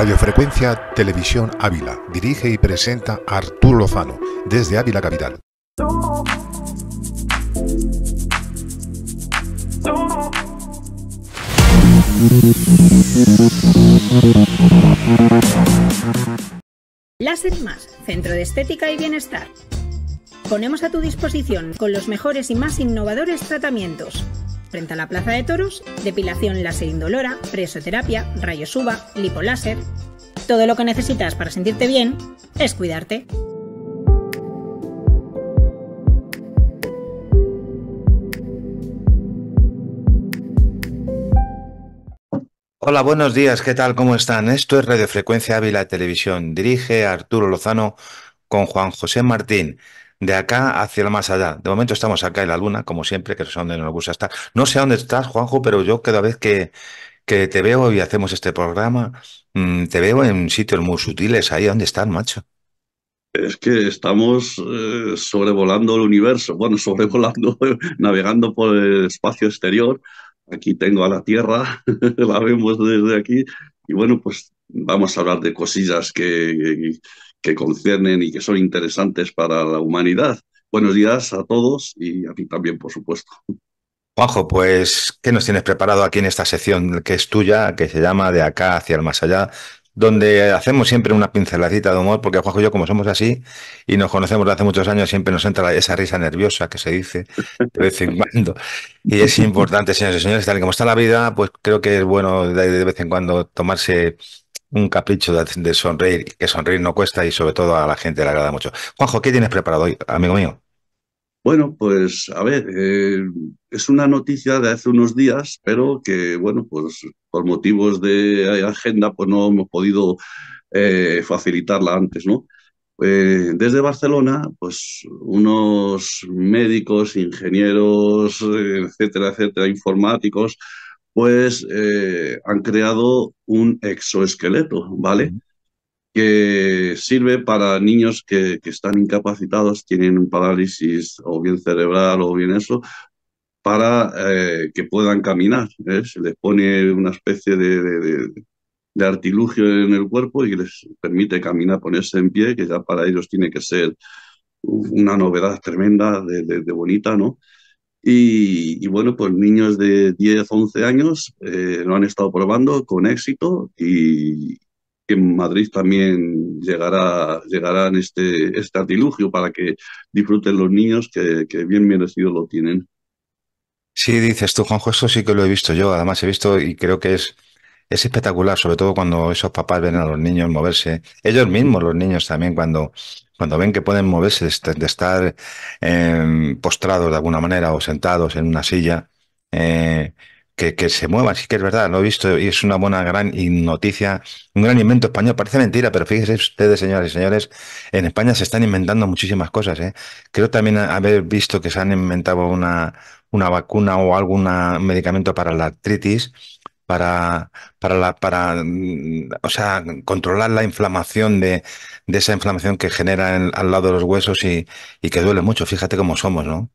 Radiofrecuencia Televisión Ávila. Dirige y presenta Arturo Lozano, desde Ávila Capital. Láser Más, Centro de Estética y Bienestar. Ponemos a tu disposición con los mejores y más innovadores tratamientos frente a la Plaza de Toros, depilación láser indolora, presoterapia, rayos UVA, lipoláser. Todo lo que necesitas para sentirte bien es cuidarte. Hola, buenos días, ¿qué tal? ¿Cómo están? Esto es Radio Frecuencia Ávila Televisión. Dirige Arturo Lozano con Juan José Martín de acá hacia el más allá. De momento estamos acá en la luna, como siempre, que es donde nos gusta estar. No sé dónde estás, Juanjo, pero yo cada vez que, que te veo y hacemos este programa, mm, te veo en sitios muy sutiles. Ahí, ¿dónde estás, macho? Es que estamos eh, sobrevolando el universo, bueno, sobrevolando, navegando por el espacio exterior. Aquí tengo a la Tierra, la vemos desde aquí. Y bueno, pues vamos a hablar de cosillas que que conciernen y que son interesantes para la humanidad. Buenos días a todos y a ti también, por supuesto. Juanjo, pues, ¿qué nos tienes preparado aquí en esta sección que es tuya, que se llama De acá hacia el más allá? donde hacemos siempre una pinceladita de humor, porque Juanjo y yo, como somos así y nos conocemos desde hace muchos años, siempre nos entra esa risa nerviosa que se dice de vez en cuando. Y es importante, señores y señores, tal y como está la vida, pues creo que es bueno de, vez en cuando tomarse un capricho de, sonreír, que sonreír no cuesta y sobre todo a la gente le agrada mucho. Juanjo, ¿qué tienes preparado hoy, amigo mío? Bueno, pues a ver, eh, es una noticia de hace unos días, pero que bueno, pues por motivos de eh, agenda, pues no hemos podido eh, facilitarla antes, ¿no? desde Barcelona, pues unos médicos, ingenieros, etcétera, etcétera, informáticos, pues eh, han creado un exoesqueleto, ¿vale? Que sirve para niños que, están incapacitados, tienen un parálisis o bien cerebral o bien eso, para eh, que puedan caminar. ¿eh? Se les pone una especie de, artilugio en el cuerpo y les permite caminar, ponerse en pie, que ya para ellos tiene que ser una novedad tremenda, de, de bonita, ¿no? Y, bueno, pues niños de 10, 11 años eh, lo han estado probando con éxito y en Madrid también llegará, llegarán este, este artilugio para que disfruten los niños que, bien merecido lo tienen. Sí, dices tú, Juanjo, eso sí que lo he visto yo. Además, he visto y creo que es es espectacular, sobre todo cuando esos papás ven a los niños moverse, ellos mismos, los niños también, cuando, cuando ven que pueden moverse, de estar em, postrados de alguna manera o sentados en una silla, eh, que, que, se muevan. Sí que es verdad, lo he visto y es una buena gran noticia, un gran invento español. Parece mentira, pero fíjense ustedes, señoras y señores, en España se están inventando muchísimas cosas. ¿eh? Creo también haber visto que se han inventado una, una vacuna o algún medicamento para la artritis para, para, la, para mm, o sea, controlar la inflamación de, esa inflamación que genera al lado de los huesos y, y, que duele mucho. Fíjate cómo somos, ¿no?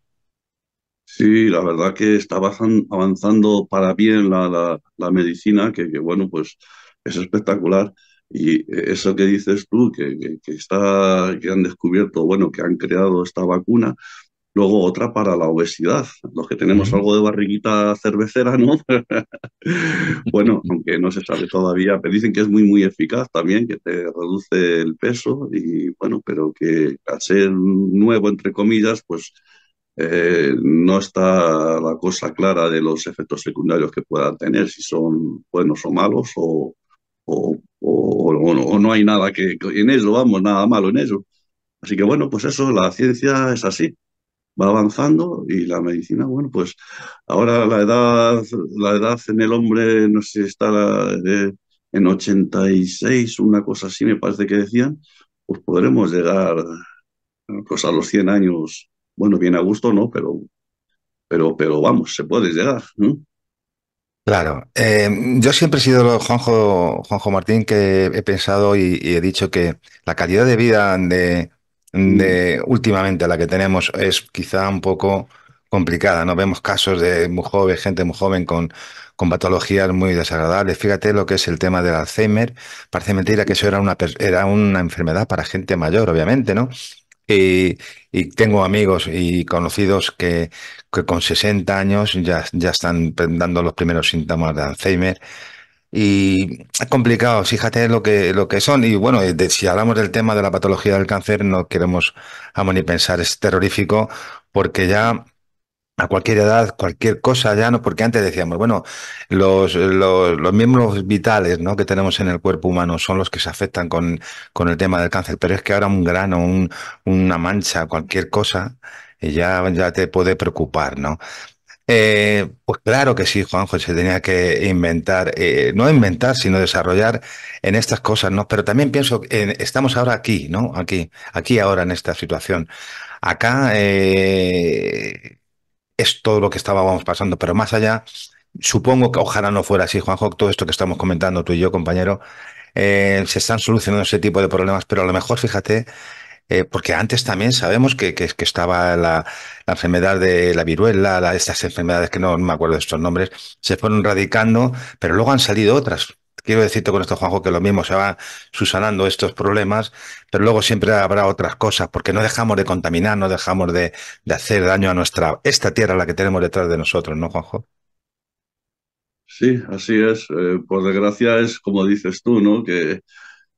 Sí, la verdad que está avanzando para bien la, la, medicina, que, bueno, pues es espectacular. Y eso que dices tú, está, que han descubierto, bueno, que han creado esta vacuna, luego otra para la obesidad. Los que tenemos algo de barriguita cervecera, ¿no? bueno, aunque no se sabe todavía, pero dicen que es muy, muy eficaz también, que te reduce el peso y bueno, pero que al ser nuevo, entre comillas, pues eh, no está la cosa clara de los efectos secundarios que puedan tener, si son buenos o malos o, o, no hay nada que en eso vamos, nada malo en eso Así que bueno, pues eso, la ciencia es así va avanzando y la medicina, bueno, pues ahora la edad, la edad en el hombre, no sé, está en 86, una cosa así me parece que decían, pues podremos llegar eh, pues, a los 100 años, bueno, bien a gusto, ¿no? Pero, pero, pero vamos, se puede llegar, Claro, eh, yo siempre he sido Juanjo, Juanjo Martín que he pensado y he dicho que la calidad de vida de, Mm. últimamente, la que tenemos, es quizá un poco complicada, ¿no? Vemos casos de muy joven, gente muy joven con, con patologías muy desagradables. Fíjate lo que es el tema del Alzheimer. Parece mentira que eso era una, era una enfermedad para gente mayor, obviamente, ¿no? Y, tengo amigos y conocidos que, que, con 60 años ya, ya están dando los primeros síntomas de Alzheimer y es complicado, fíjate lo que, lo que son. Y bueno, eh, si hablamos del tema de la patología del cáncer, no queremos a ni pensar, es terrorífico, porque ya a cualquier edad, cualquier cosa, ya no, porque antes decíamos, bueno, los, los, miembros vitales ¿no? que tenemos en el cuerpo humano son los que se afectan con, con el tema del cáncer, pero es que ahora un grano, un, una mancha, cualquier cosa, eh, ya, ya te puede preocupar, ¿no? Eh, pues claro que sí, Juanjo, se tenía que inventar, eh, no inventar, sino desarrollar en estas cosas, ¿no? Pero también pienso, que eh, estamos ahora aquí, ¿no? Aquí, aquí ahora en esta situación. Acá es todo lo que estábamos pasando, pero más allá, supongo que ojalá no fuera así, Juanjo, todo esto que estamos comentando tú y yo, compañero, se están solucionando ese tipo de problemas, pero a lo mejor, fíjate, eh, porque antes también sabemos que, que, que estaba la, enfermedad de la viruela, estas enfermedades que no, me acuerdo de estos nombres, se fueron radicando, pero luego han salido otras. Quiero decirte con esto, Juanjo, que lo mismo se van susanando estos problemas, pero luego siempre habrá otras cosas, porque no dejamos de contaminar, no dejamos de, hacer daño a nuestra, esta tierra la que tenemos detrás de nosotros, ¿no, Juanjo? Sí, así es. Eh, por desgracia es como dices tú, ¿no? Que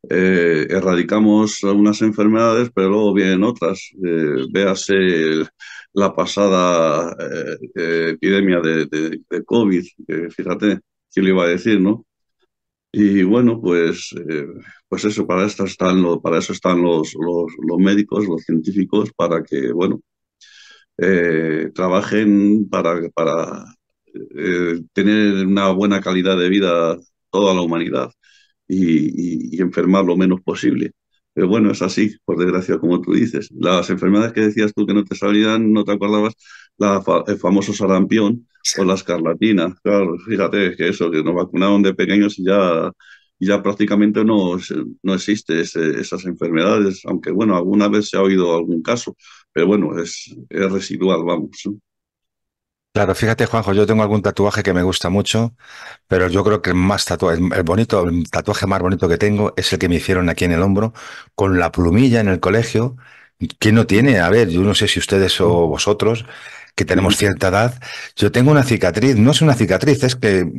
eh, erradicamos algunas enfermedades, pero luego vienen otras. Eh, véase la pasada eh, epidemia de, de, COVID, fíjate, ¿quién le iba a decir, no? Y bueno, pues, pues eso, para, esto están para eso están los, los, los, médicos, los científicos, para que, bueno, trabajen para, para tener una buena calidad de vida toda la humanidad y, enfermar lo menos posible. Pero bueno, es así, por desgracia, como tú dices. Las enfermedades que decías tú que no te salían no te acordabas, la el famoso sarampión o la escarlatina. Claro, fíjate que eso, que nos vacunaron de pequeños y ya, ya prácticamente no, no existe esas enfermedades, aunque bueno, alguna vez se ha oído algún caso, pero bueno, es, es residual, vamos. Claro, fíjate, Juanjo, yo tengo algún tatuaje que me gusta mucho, pero yo creo que el más tatuaje, el bonito, el tatuaje más bonito que tengo es el que me hicieron aquí en el hombro, con la plumilla en el colegio. ¿Quién no tiene? A ver, yo no sé si ustedes o mm. vosotros, que tenemos mm. cierta edad, yo tengo una cicatriz, no es una cicatriz, es que,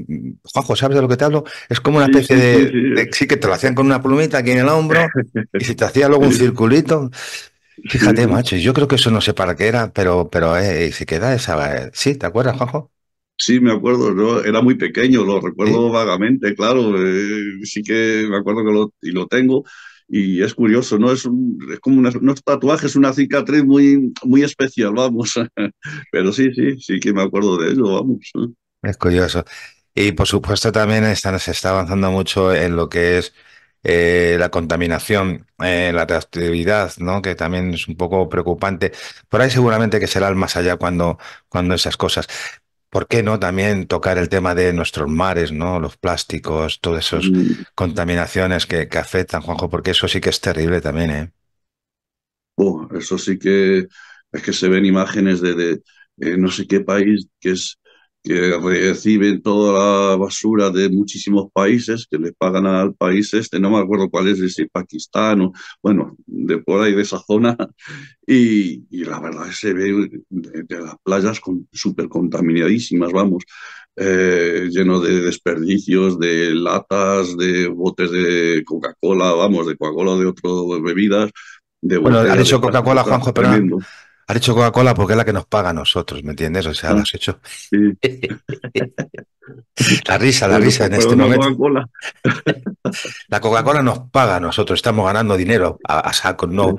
Juanjo, ¿sabes de lo que te hablo? Es como una especie de, de sí que te lo hacían con una plumita aquí en el hombro y se te hacía luego un circulito. Fíjate, macho, yo creo que eso no sé para qué era, pero, pero eh, eh queda esa. Eh, ¿Sí? ¿Te acuerdas, Juanjo? Sí, me acuerdo, era muy pequeño, lo recuerdo vagamente, claro, eh, sí que me acuerdo que lo, y lo tengo, y es curioso, ¿no? Es, es como un tatuaje, es una cicatriz muy, muy especial, vamos, pero sí, sí, sí que me acuerdo de eso, vamos. Es curioso. Y por supuesto también se está avanzando mucho en lo que es eh, la contaminación, eh, la reactividad, ¿no? que también es un poco preocupante. Por ahí seguramente que será el más allá cuando, cuando esas cosas. ¿Por qué no también tocar el tema de nuestros mares, ¿no? los plásticos, todas esas mm. contaminaciones que, afectan, Juanjo? Porque eso sí que es terrible también. ¿eh? eso sí que es que se ven imágenes de, de eh, no sé qué país que es que reciben toda la basura de muchísimos países, que le pagan al país este, no me acuerdo cuál es, si Pakistán o, bueno, de por ahí de esa zona, y, y la verdad se ve de, las playas súper contaminadísimas, vamos, eh, lleno de desperdicios, de latas, de botes de Coca-Cola, vamos, de Coca-Cola, de otras bebidas. De bueno, ha dicho Coca-Cola, Juanjo, pero Has hecho Coca-Cola porque es la que nos paga a nosotros, ¿me entiendes? O sea, lo has hecho. la risa, la risa en este momento. la Coca-Cola nos paga a nosotros, estamos ganando dinero a, saco, no,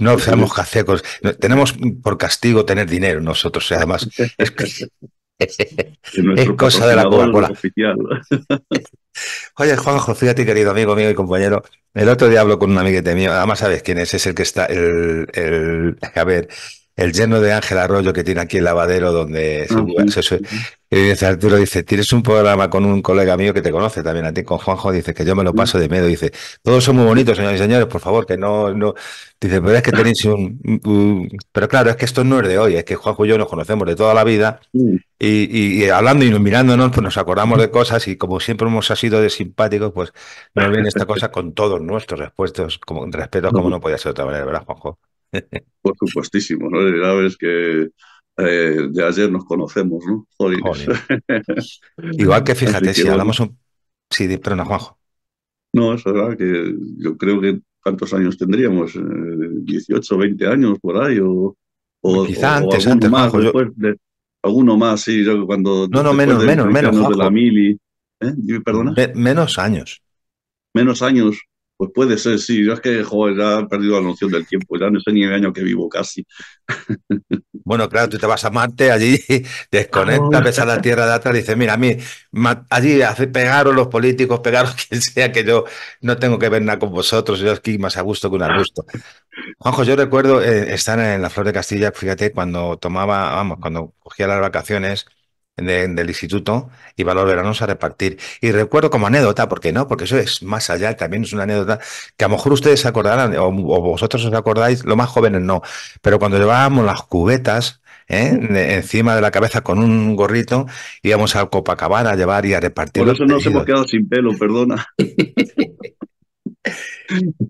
no seamos cacecos, tenemos por castigo tener dinero nosotros, o sea, además. Es, cosa de la Coca-Cola. Oye, Juan a ti, querido amigo amigo y compañero, el otro día hablo con un amiguete mío, además sabes quién es, es el que está, el a ver, el lleno de Ángel Arroyo que tiene aquí el lavadero donde ah, se, y dice Arturo, dice, tienes un programa con un colega mío que te conoce también a ti, con Juanjo, dice que yo me lo paso de miedo, dice, todos son muy bonitos, señores y señores, por favor, que no, no, dice, pero es que tenéis un, pero claro, es que esto no es de hoy, es que Juanjo y yo nos conocemos de toda la vida y, y, hablando y mirándonos, pues nos acordamos de cosas y como siempre hemos sido de simpáticos, pues nos viene esta cosa con todos nuestros respuestos, como respeto, como no podía ser de otra manera, ¿verdad, Juanjo? Por supuestísimo, ¿no? La verdad que eh, de ayer nos conocemos, ¿no? Igual que fíjate, si hablamos un... Sí, de... no, Juanjo. No, es verdad que yo creo que ¿cuántos años tendríamos? Eh, 18, 20 años por ahí o... Pues quizá antes, antes, más, yo... Alguno más, sí, yo cuando... No, no, menos, menos, menos, ¿Eh? menos años. Menos años. Pues puede ser, sí. Yo es que, joder, ya he perdido la noción del tiempo. Ya no sé ni el año que vivo casi. Bueno, claro, tú te vas a Marte, allí desconectas, ves ah, a la Tierra de atrás y dices, mira, a mí, allí pegaron los políticos, pegaron quien sea, que yo no tengo que ver nada con vosotros. Yo aquí más a gusto que un gusto. Juanjo, yo recuerdo eh, estar en la Flor de Castilla, fíjate, cuando tomaba, vamos, cuando cogía las vacaciones del instituto y valor veranos a repartir. Y recuerdo como anécdota, porque no, porque eso es más allá, también es una anécdota que a lo mejor ustedes se acordarán, o, vosotros os acordáis, los más jóvenes no, pero cuando llevábamos las cubetas, ¿eh? mm. encima de la cabeza con un gorrito, íbamos al Copacabana a llevar y a repartir. Por eso nos hemos quedado sin pelo, perdona.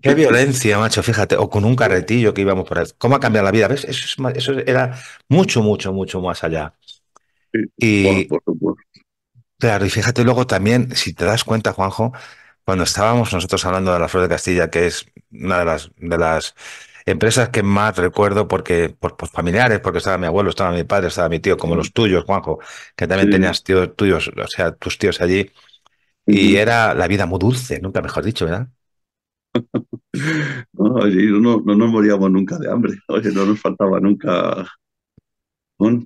Qué violencia, macho, fíjate, o con un carretillo que íbamos por ahí. ¿Cómo ha cambiado la vida? ¿Ves? Eso, eso era mucho, mucho, mucho más allá y, por, Claro, y fíjate luego también, si te das cuenta, Juanjo, cuando estábamos nosotros hablando de la Flor de Castilla, que es una de las, de las empresas que más recuerdo porque por, familiares, porque estaba mi abuelo, estaba mi padre, estaba mi tío, como mm. los tuyos, Juanjo, que también tenías tíos tuyos, o sea, tus tíos allí. Y era la vida muy dulce, nunca mejor dicho, ¿verdad? no, no, no, nos moríamos nunca de hambre, oye, no nos faltaba nunca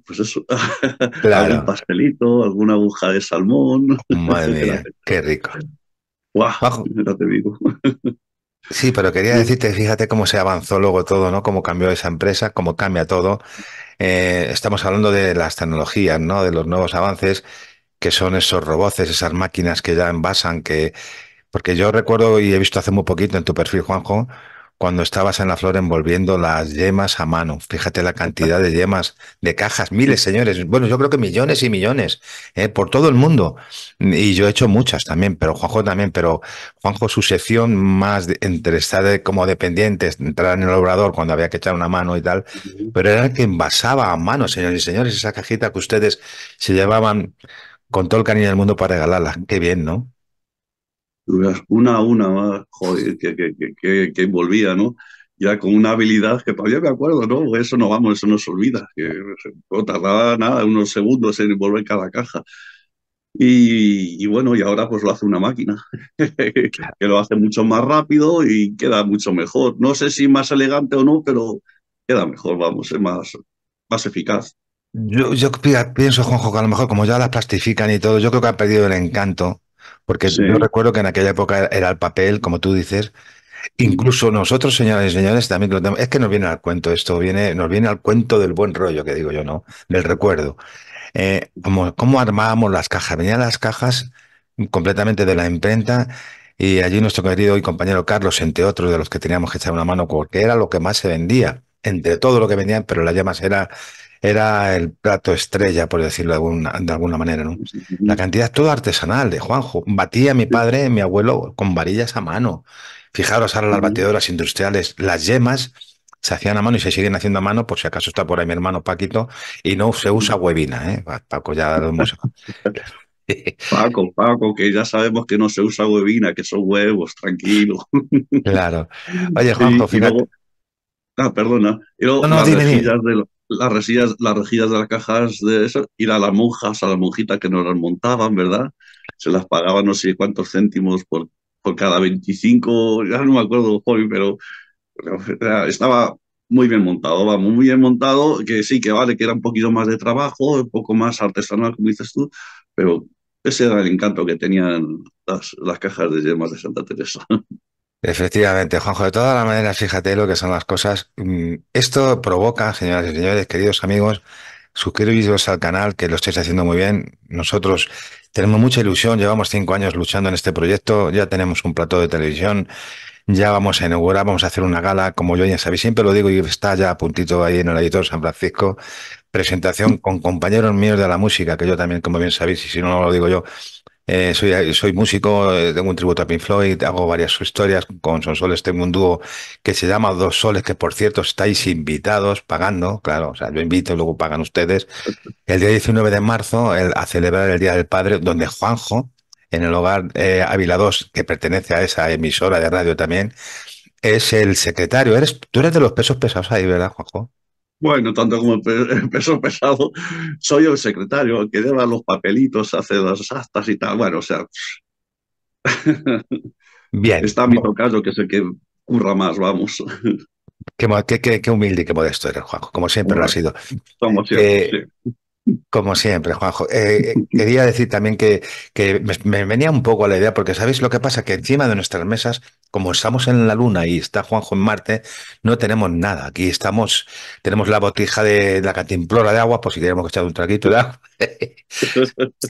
pues eso, claro. algún pastelito, alguna aguja de salmón. Madre mía, qué rico. ¡Guau! Te digo. Sí, pero quería decirte, fíjate cómo se avanzó luego todo, ¿no? Cómo cambió esa empresa, cómo cambia todo. Eh, estamos hablando de las tecnologías, ¿no? De los nuevos avances, que son esos roboces, esas máquinas que ya envasan, que... Porque yo recuerdo y he visto hace muy poquito en tu perfil, Juanjo, cuando estabas en la flor envolviendo las yemas a mano. Fíjate la cantidad de yemas, de cajas, miles, señores. Bueno, yo creo que millones y millones, ¿eh? por todo el mundo. Y yo he hecho muchas también, pero Juanjo también, pero Juanjo, su sección más entre estar como dependientes, entrar en el obrador cuando había que echar una mano y tal, pero era el que envasaba a mano, señores y señores, esa cajita que ustedes se llevaban con todo el cariño del mundo para regalarla. Qué bien, ¿no? una a una, más, joder, que, que, que, que volvía, ¿no? ya con una habilidad que todavía me acuerdo, ¿no? Eso no vamos, eso no se olvida, que no tardaba nada, unos segundos en volver cada caja. Y, bueno, y ahora pues lo hace una máquina, que lo hace mucho más rápido y queda mucho mejor. No sé si más elegante o no, pero queda mejor, vamos, es más, más eficaz. Yo, yo pienso, Juanjo, que a lo mejor como ya las plastifican y todo, yo creo que ha perdido el encanto porque yo recuerdo que en aquella época era el papel, como tú dices, Incluso nosotros, señores y señores, también lo tenemos. Es que nos viene al cuento esto, viene, nos viene al cuento del buen rollo, que digo yo, ¿no? Del recuerdo. Eh, ¿Cómo armábamos las cajas? Venían las cajas completamente de la imprenta y allí nuestro querido y compañero Carlos, entre otros de los que teníamos que echar una mano, porque era lo que más se vendía, entre todo lo que vendían, pero las llamas era era el plato estrella, por decirlo de alguna, de alguna manera, ¿no? La cantidad, es todo artesanal de Juanjo. Batía mi padre, mi abuelo, con varillas a mano. Fijaros ahora las batidoras industriales, las yemas se hacían a mano y se siguen haciendo a mano, por si acaso está por ahí mi hermano Paquito, y no se usa huevina, ¿eh? Paco ya lo hemos... Paco, Paco, que ya sabemos que no se usa huevina, que son huevos, tranquilo. Claro. Oye, Juanjo, Ah, perdona. no, no, dime, las rejillas, las de las cajas de eso, ir a las monjas, a las monjitas que nos las montaban, ¿verdad? Se las pagaban no sé cuántos céntimos por, por cada 25, ya no me acuerdo, pero, pero estaba muy bien montado, va, muy bien montado, que sí, que vale, que era un poquito más de trabajo, un poco más artesanal, como dices tú, pero ese era el encanto que tenían las, las cajas de yemas de Santa Teresa. Efectivamente, Juanjo, de todas las maneras, fíjate lo que son las cosas. Mm, esto provoca, señoras y señores, queridos amigos, suscribiros al canal, que lo estáis haciendo muy bien. Nosotros tenemos mucha ilusión, llevamos cinco años luchando en este proyecto, ya tenemos un plato de televisión, ya vamos a inaugurar, vamos a hacer una gala, como yo ya sabéis, siempre lo digo y está ya puntito ahí en el editor San Francisco, presentación con compañeros míos de la música, que yo también, como bien sabéis, y si no, no lo digo yo, eh, soy, soy músico, eh, tengo un tributo a Pink Floyd, hago varias historias con Son Soles, Tengo un dúo que se llama Dos Soles, que por cierto estáis invitados pagando, claro, o sea, yo invito, y luego pagan ustedes. El día 19 de marzo, a celebrar el Día del Padre, donde Juanjo, en el hogar Avila eh, Ávila 2, que pertenece a esa emisora de radio también, es el secretario. Eres, tú eres de los pesos pesados ahí, ¿verdad, Juanjo? Bueno, tanto como peso pesado, soy el secretario que lleva los papelitos, hace las actas y tal. Bueno, o sea. Bien. Está mi caso que es el que curra más, vamos. Qué, humilde y qué modesto eres, Juanjo, como siempre lo ha sido. Somos siempre, eh, como siempre, Juanjo. Eh, eh, quería decir también que, me, venía un poco a la idea, porque sabéis lo que pasa, que encima de nuestras mesas, como estamos en la Luna y está Juanjo en Marte, no tenemos nada. Aquí estamos, tenemos la botija de, la cantimplora de agua, por si queremos echar un traquito de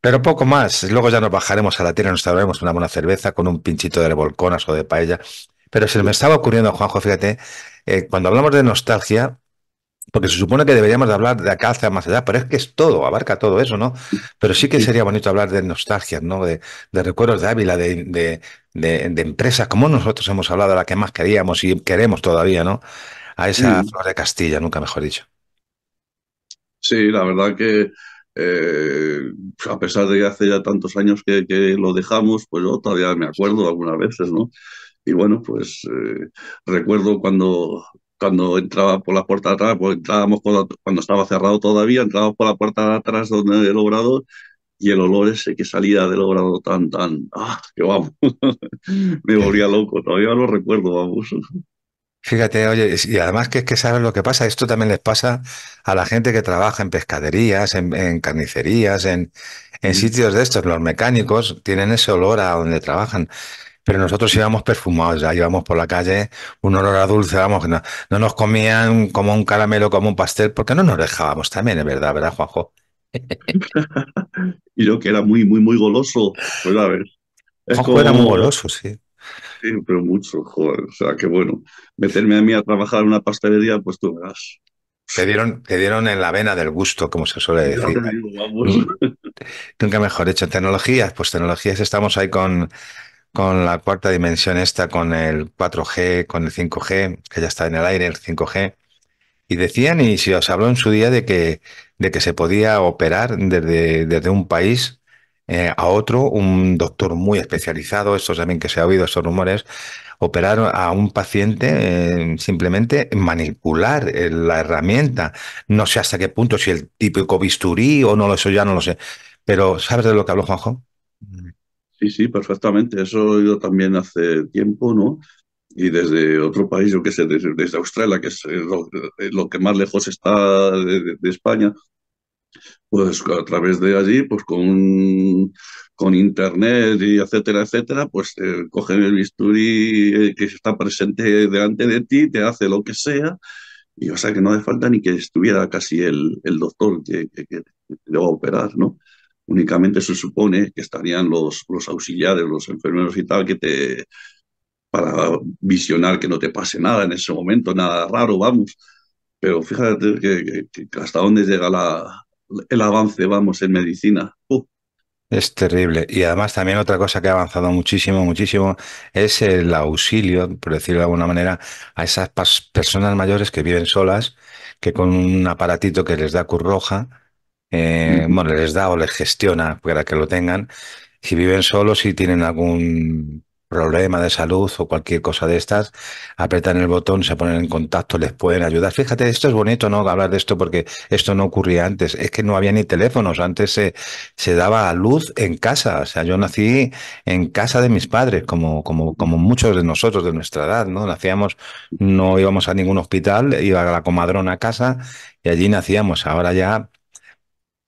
Pero poco más. Luego ya nos bajaremos a la tierra, nos traeremos una buena cerveza con un pinchito de volconas o de paella. Pero se me estaba ocurriendo, Juanjo, fíjate, eh, cuando hablamos de nostalgia, porque se supone que deberíamos de hablar de acá hacia más edad, pero es que es todo, abarca todo eso, ¿no? Pero sí que sería bonito hablar de nostalgias, ¿no? De, recuerdos de Ávila, de, empresas, como nosotros hemos hablado, la que más queríamos y queremos todavía, ¿no? A esa mm. flor de Castilla, nunca mejor dicho. Sí, la verdad que eh, a pesar de que hace ya tantos años que, lo dejamos, pues yo todavía me acuerdo algunas veces, ¿no? Y bueno, pues eh, recuerdo cuando cuando entraba por la puerta de atrás, pues entrábamos cuando estaba cerrado todavía, entrábamos por la puerta de atrás donde el obrador y el olor ese que salía del obrador tan, tan, ah, que vamos, me volvía loco, todavía lo recuerdo, vamos. Fíjate, oye, y además que es que sabes lo que pasa, esto también les pasa a la gente que trabaja en pescaderías, en, carnicerías, en, en mm. sitios de estos, los mecánicos tienen ese olor a donde trabajan pero nosotros íbamos perfumados, ya íbamos por la calle, un olor a dulce, vamos, no, nos comían como un caramelo, como un pastel, porque no nos dejábamos también, es verdad, ¿verdad, Juanjo? y yo que era muy, muy, muy goloso, pues a ver. Juanjo era muy goloso, sí. Sí, pero mucho, joder, o sea, que bueno, meterme a mí a trabajar en una pastelería, pues tú verás. Te dieron, en la vena del gusto, como se suele decir. Nunca mejor hecho. en Tecnologías, pues tecnologías estamos ahí con con la cuarta dimensión esta, con el 4G, con el 5G, que ya está en el aire, el 5G. Y decían, y si os habló en su día, de que, de que se podía operar desde, desde un país eh, a otro, un doctor muy especializado, esto también que se ha oído, estos rumores, operar a un paciente, eh, simplemente manipular eh, la herramienta. No sé hasta qué punto, si el típico bisturí o no, lo sé ya no lo sé. Pero, ¿sabes de lo que habló Juanjo? Mm. Sí, sí, perfectamente. Eso he oído también hace tiempo, ¿no? Y desde otro país, yo qué sé, desde, Australia, que es lo, que más lejos está de, España, pues a través de allí, pues con, con internet y etcétera, etcétera, pues eh, cogen el bisturí eh, que está presente delante de ti, te hace lo que sea, y o sea que no hace falta ni que estuviera casi el, doctor que, que, te va a operar, ¿no? únicamente se supone que estarían los, los auxiliares, los enfermeros y tal, que te para visionar que no te pase nada en ese momento, nada raro, vamos. Pero fíjate que, hasta dónde llega la, el avance, vamos, en medicina. Es terrible. Y además también otra cosa que ha avanzado muchísimo, muchísimo, es el auxilio, por decirlo de alguna manera, a esas personas mayores que viven solas, que con un aparatito que les da curroja... roja, eh, mm. bueno, les da o les gestiona para que lo tengan. Si viven solos si tienen algún problema de salud o cualquier cosa de estas, apretan el botón, se ponen en contacto, les pueden ayudar. Fíjate, esto es bonito, ¿no? Hablar de esto porque esto no ocurría antes. Es que no había ni teléfonos. Antes se, se daba luz en casa. O sea, yo nací en casa de mis padres, como, como, como muchos de nosotros de nuestra edad, ¿no? Nacíamos, no íbamos a ningún hospital, iba la comadrona a casa y allí nacíamos. Ahora ya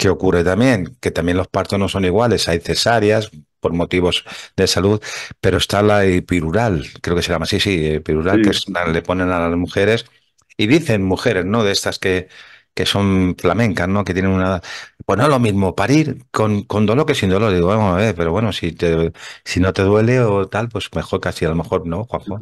que ocurre también? Que también los partos no son iguales, hay cesáreas por motivos de salud, pero está la epirural, creo que se llama así, sí, epirural, que le ponen a las mujeres, y dicen mujeres, ¿no? De estas que, que son flamencas, ¿no? Que tienen una... Pues no lo mismo parir con, con dolor que sin dolor, digo, vamos a ver, pero bueno, si, te, si no te duele o tal, pues mejor casi, a lo mejor, ¿no, Juanjo?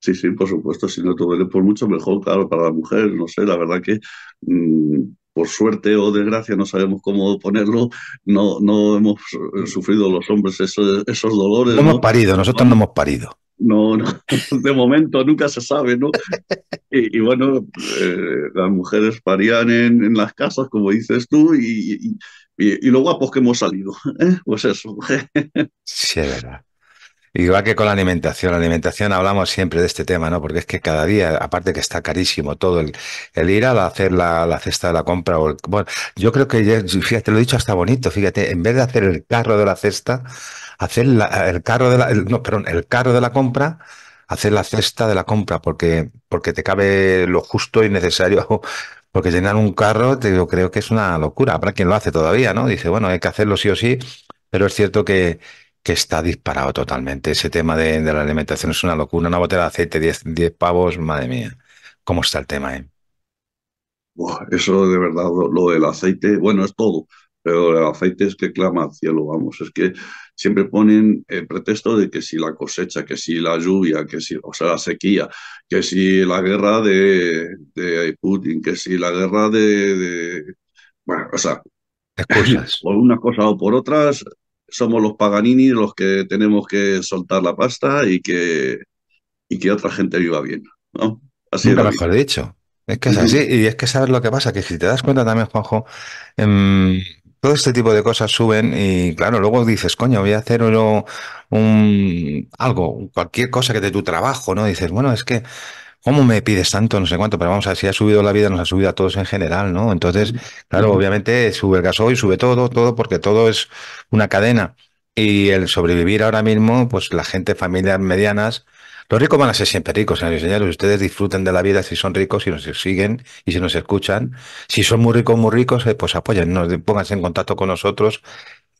Sí, sí, por supuesto, si no te duele por mucho, mejor, claro, para las mujeres, no sé, la verdad que... Mm, por suerte o desgracia, no sabemos cómo ponerlo, no, no hemos eh, sufrido los hombres esos, dolores. No, hemos parido, nosotros no ah. hemos parido. No, de momento nunca se sabe, ¿no? Y, bueno, eh, las mujeres parían en, las casas, como dices tú, y, y, y lo guapos que hemos salido, ¿eh? pues eso. Sí, es verdad. Igual que con la alimentación, la alimentación hablamos siempre de este tema, ¿no? Porque es que cada día, aparte que está carísimo todo, el, ir a hacer la, cesta de la compra, bueno, yo creo que, fíjate, lo he dicho hasta bonito, fíjate, en vez de hacer el carro de la cesta, hacer el carro de la, no, perdón, el carro de la compra, hacer la cesta de la compra, porque, porque te cabe lo justo y necesario porque llenar un carro, te creo que es una locura. para quien lo hace todavía, ¿no? Dice, bueno, hay que hacerlo sí o sí, pero es cierto que, que está disparado totalmente. Ese tema de, la alimentación es una locura. Una botella de aceite, 10, pavos, madre mía. ¿Cómo está el tema, eh? eso de verdad, lo, del aceite, bueno, es todo, pero el aceite es que clama al cielo, vamos. Es que siempre ponen el pretexto de que si la cosecha, que si la lluvia, que si, o sea, la sequía, que si la guerra de, de Putin, que si la guerra de, Bueno, o sea, Por una cosa o por otras, somos los Paganini los que tenemos que soltar la pasta y que, y que otra gente viva bien, ¿no? Así mejor dicho. Es que es así, y es que sabes lo que pasa, que si te das cuenta también, Juanjo, em, todo este tipo de cosas suben y claro, luego dices, coño, voy a hacer un, algo, cualquier cosa que de tu trabajo, ¿no? Dices, bueno, es que ¿cómo me pides tanto? No sé cuánto, pero vamos a ver, si ha subido la vida, nos ha subido a todos en general, ¿no? Entonces, claro, obviamente sube el gasoil, sube todo, todo, porque todo es una cadena. Y el sobrevivir ahora mismo, pues la gente, familias medianas, los ricos van a ser siempre ricos, señores y señores. Ustedes disfruten de la vida si son ricos, y nos siguen y si nos escuchan. Si son muy ricos, muy ricos, eh, pues apóyennos, pónganse en contacto con nosotros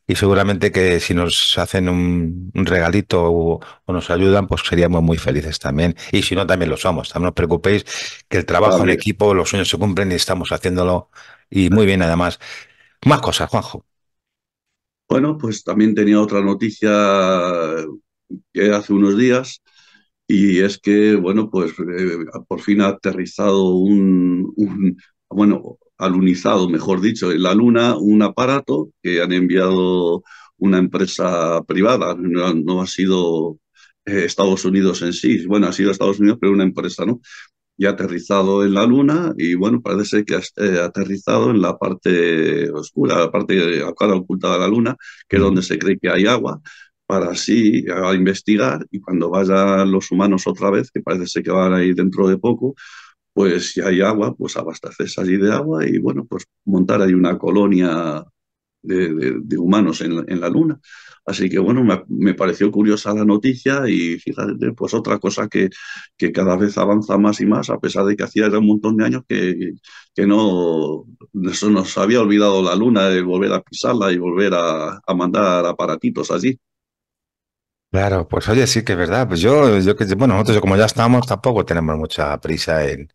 y seguramente que si nos hacen un, regalito o, nos ayudan, pues seríamos muy felices también. Y si no, también lo somos. no os preocupéis que el trabajo en equipo, los sueños se cumplen y estamos haciéndolo y muy bien además. Más cosas, Juanjo. Bueno, pues también tenía otra noticia que hace unos días y es que, bueno, pues eh, por fin ha aterrizado un, bueno, alunizado, mejor dicho, en la Luna un aparato que han enviado una empresa privada, no, ha sido eh, Estados Unidos en sí, bueno, ha sido Estados Unidos, pero una empresa, ¿no? Y ha aterrizado en la Luna y bueno, parece que ha eh, aterrizado en la parte oscura, la parte oculta de la Luna, que es donde se cree que hay agua, para así investigar y cuando vayan los humanos otra vez, que parece que van a ir dentro de poco, pues si hay agua, pues abasteces allí de agua y bueno, pues montar ahí una colonia de, humanos en, la Luna. Así que bueno, me, pareció curiosa la noticia y fíjate, pues otra cosa que, que, cada vez avanza más y más, a pesar de que hacía ya un montón de años que, que no eso nos había olvidado la Luna de volver a pisarla y volver a, mandar aparatitos allí. Claro, pues oye, sí que es verdad. Pues yo, yo bueno, nosotros como ya estamos, tampoco tenemos mucha prisa en,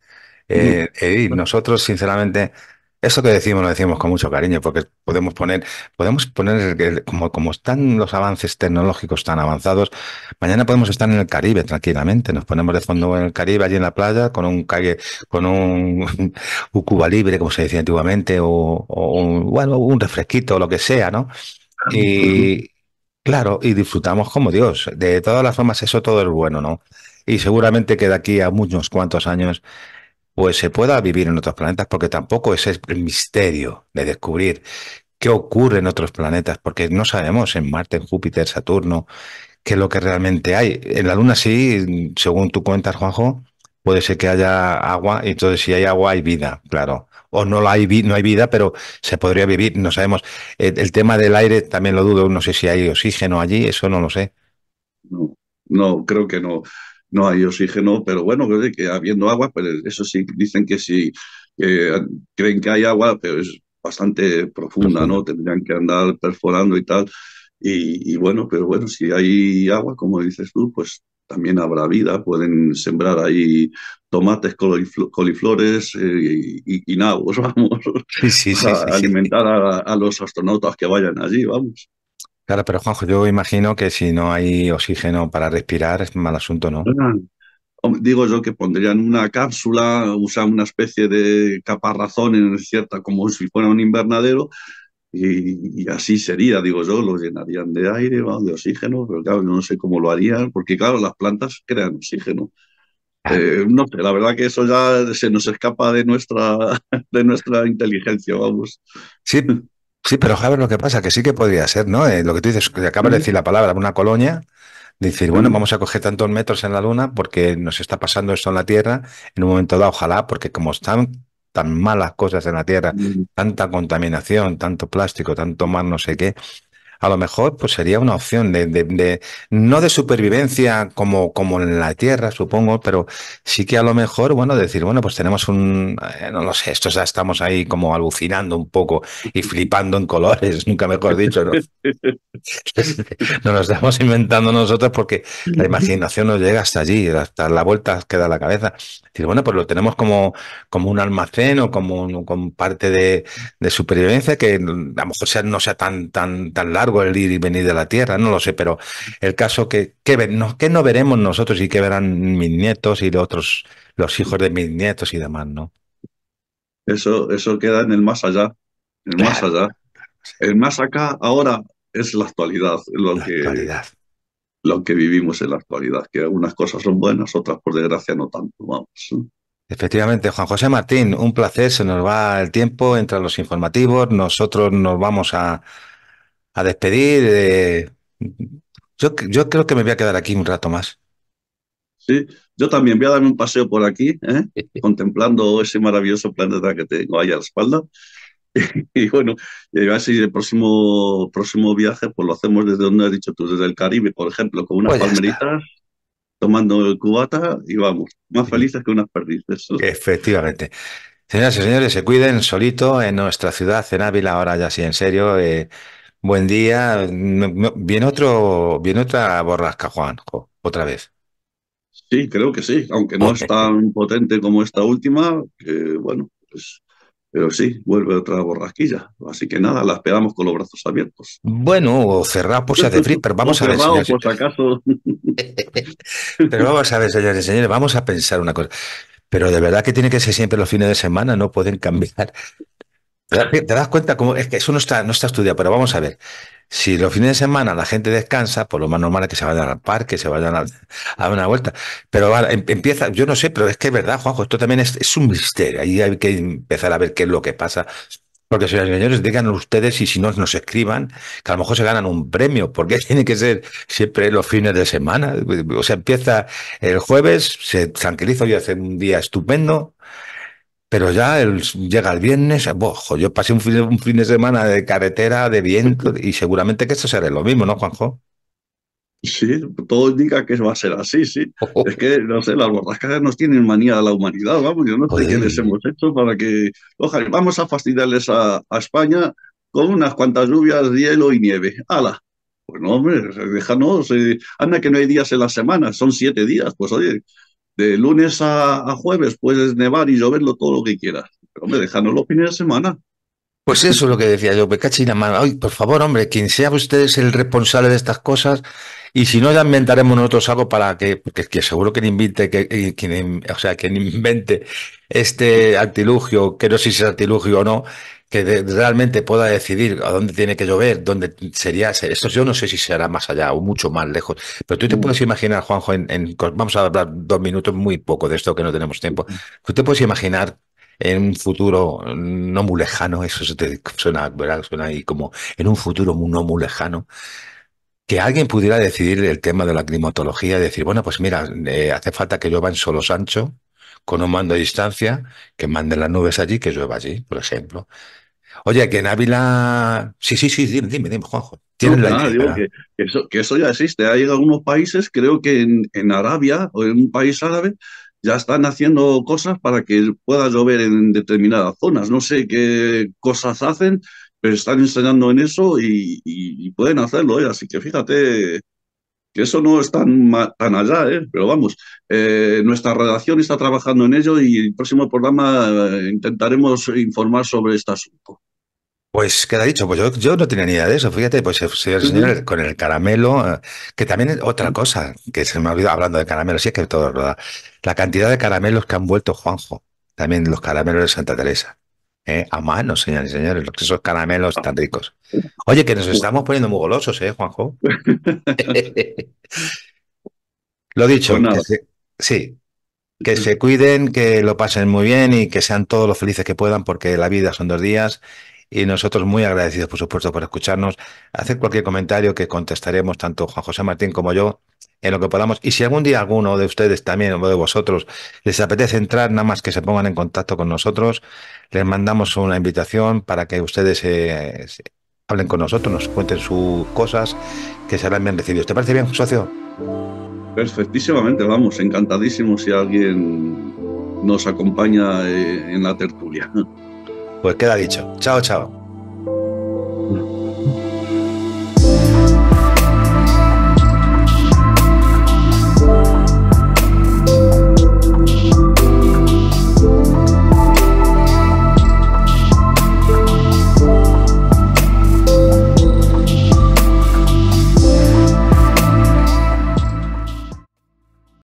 eh, eh, y nosotros, sinceramente, eso que decimos lo decimos con mucho cariño, porque podemos poner, podemos poner como, como están los avances tecnológicos tan avanzados, mañana podemos estar en el Caribe tranquilamente, nos ponemos de fondo en el Caribe, allí en la playa, con un calle, con un, Cuba libre, como se decía antiguamente, o, un, bueno, un refresquito, lo que sea, ¿no? Y claro, y disfrutamos como Dios. De todas las formas, eso todo es bueno, ¿no? Y seguramente que de aquí a muchos cuantos años pues se pueda vivir en otros planetas, porque tampoco ese es el misterio de descubrir qué ocurre en otros planetas, porque no sabemos en Marte, en Júpiter, Saturno, qué es lo que realmente hay. En la Luna sí, según tú cuentas, Juanjo, puede ser que haya agua, y entonces si hay agua hay vida, claro. O no, hay, no hay vida, pero se podría vivir, no sabemos. El, el, tema del aire también lo dudo, no sé si hay oxígeno allí, eso no lo sé. No, no, creo que no no hay oxígeno, pero bueno, que habiendo agua, pero pues eso sí, dicen que si creen que hay agua, pero es bastante profunda, ¿no? Tendrían que andar perforando y tal. Y, bueno, pero bueno, si hay agua, como dices tú, pues también habrá vida. Pueden sembrar ahí tomates, coliflores eh, y, vamos, sí, sí, sí, alimentar a los astronautas que vayan allí, vamos. Claro, pero Juanjo, yo imagino que si no hay oxígeno para respirar es un mal asunto, ¿no? Digo yo que pondrían una cápsula, usan una especie de caparazón en cierta, como si fuera un invernadero, y, así sería, digo yo, lo llenarían de aire, de oxígeno, pero claro, no sé cómo lo harían, porque claro, las plantas crean oxígeno. Eh, no sé, la verdad que eso ya se nos escapa de nuestra, de nuestra inteligencia, vamos. Sí, Sí, pero Javier, lo que pasa, que sí que podría ser, ¿no? Eh, lo que tú dices, que acabas de decir la palabra, una colonia, decir, bueno, vamos a coger tantos metros en la Luna porque nos está pasando esto en la Tierra, en un momento dado, ojalá, porque como están tan malas cosas en la Tierra, tanta contaminación, tanto plástico, tanto mar, no sé qué, a lo mejor pues sería una opción de, no de supervivencia como, como en la Tierra, supongo, pero sí que a lo mejor, bueno, decir, bueno, pues tenemos un, eh, no lo sé, esto ya estamos ahí como alucinando un poco y flipando en colores, nunca mejor dicho, ¿no? nos estamos inventando nosotros porque la imaginación nos llega hasta allí, hasta la vuelta que da la cabeza. Decir, bueno, pues lo tenemos como, como un almacén o como, como parte de, supervivencia que a lo mejor sea, no sea tan, tan, tan largo el ir y venir de la tierra, no lo sé, pero el caso que, que, no, no veremos nosotros y que verán mis nietos y los otros, los hijos de mis nietos y demás, ¿no? Eso, eso queda en el más allá, el más allá. El más acá ahora es la actualidad, la que, actualidad. lo que vivimos en la actualidad, que algunas cosas son buenas, otras por desgracia no tanto, vamos. Efectivamente, Juan José Martín, un placer, se nos va el tiempo entre los informativos, nosotros nos vamos a, a despedir. Eh, yo, creo que me voy a quedar aquí un rato más. Sí, yo también voy a darme un paseo por aquí, ¿eh? contemplando ese maravilloso planeta que tengo ahí a la espalda. y bueno, y a ver si el próximo, próximo viaje pues lo hacemos desde donde has dicho tú, desde el Caribe, por ejemplo, con unas pues palmeritas, tomando cubata y vamos, más felices que unas perdices. Efectivamente. Señoras y señores, se cuiden solito en nuestra ciudad, en Ávila, ahora ya sí, en serio. Eh, Buen día. viene otra borrasca, Juan, otra vez. Sí, creo que sí, aunque no es tan potente como esta última, bueno, pues, pero sí, vuelve otra borrasquilla. Así que nada, la esperamos con los brazos abiertos. Bueno, o por si hace frío, pero vamos a ver. pero vamos a ver, señores y señores, vamos a pensar una cosa. Pero de verdad que tiene que ser siempre los fines de semana, no pueden cambiar ¿Te das cuenta cómo es que eso no está, no está estudiado? Pero vamos a ver. Si los fines de semana la gente descansa, por lo más normal es que se vayan al parque, se vayan a, dar una vuelta. Pero em, empieza, yo no sé, pero es que es verdad, Juanjo, esto también es, un misterio. Ahí hay que empezar a ver qué es lo que pasa. Porque, señores y señores, digan ustedes y si no nos escriban, que a lo mejor se ganan un premio, porque tiene que ser siempre los fines de semana. O sea, empieza el jueves, se tranquiliza hoy hace un día estupendo pero ya llega el viernes, bojo, yo pasé un fin, de semana de carretera, de viento, y seguramente que esto será lo mismo, ¿no, Juanjo? Sí, todo indica que va a ser así, sí. Es que, no sé, las borrascas nos tienen manía a la humanidad, vamos, yo no sé qué les hemos hecho para que, ojalá, vamos a fastidiarles a, España con unas cuantas lluvias, hielo y nieve. ¡Hala! Pues no, hombre, déjanos. Eh, anda que no hay días en la semana, son siete días. Pues oye, de lunes a, jueves puedes nevar y lloverlo todo lo que quieras. Pero me déjanos los fines de semana. Pues eso es lo que decía yo, peca mano. Ay, por favor, hombre, quien sea usted el responsable de estas cosas. Y si no, ya inventaremos nosotros algo para que, porque que seguro que invite, que, quien, o sea, quien invente este artilugio, que no sé si es artilugio o no, que realmente pueda decidir a dónde tiene que llover, dónde sería. Esto yo no sé si será más allá o mucho más lejos, pero tú te mm. puedes imaginar, Juanjo, en, vamos a hablar dos minutos muy poco de esto que no tenemos tiempo. Mm. Tú te puedes imaginar en un futuro mm, no muy lejano, eso suena, ¿verdad? suena ahí como en un futuro no muy lejano, que alguien pudiera decidir el tema de la climatología decir, bueno, pues mira, eh, hace falta que llueva en Solo Sancho con un mando a distancia, que manden las nubes allí, que llueva allí, por ejemplo. Oye, que en Ávila. Sí, sí, sí, dime, dime, Juanjo. la que, eso, que, eso, ya existe. Hay algunos países, creo que en, Arabia o en un país árabe, ya están haciendo cosas para que pueda llover en determinadas zonas. No sé qué cosas hacen, pero están enseñando en eso y, pueden hacerlo. ¿eh? Así que fíjate que eso no es tan, allá, ¿eh? pero vamos, eh, nuestra redacción está trabajando en ello y el próximo programa eh, intentaremos informar sobre este asunto. Pues queda dicho, pues yo, no tenía ni idea de eso, fíjate, pues señor, señor, con el caramelo, eh, que también es otra cosa que se me ha olvidado hablando de caramelo, sí es que todo, ¿verdad? La cantidad de caramelos que han vuelto Juanjo, también los caramelos de Santa Teresa. ¿eh? a mano, señores y señores, esos caramelos tan ricos. Oye, que nos estamos poniendo muy golosos, ¿eh, Juanjo? lo dicho, pues sí, que se cuiden, que lo pasen muy bien y que sean todos los felices que puedan, porque la vida son dos días. Y nosotros muy agradecidos, por supuesto, por escucharnos. Hacer cualquier comentario que contestaremos tanto Juan José Martín como yo en lo que podamos. Y si algún día alguno de ustedes también o de vosotros les apetece entrar, nada más que se pongan en contacto con nosotros, les mandamos una invitación para que ustedes eh, hablen con nosotros, nos cuenten sus cosas, que serán bien recibidos. ¿Te parece bien, socio? Perfectísimamente, vamos, encantadísimo si alguien nos acompaña eh, en la tertulia. Pues queda dicho. Chao, chao.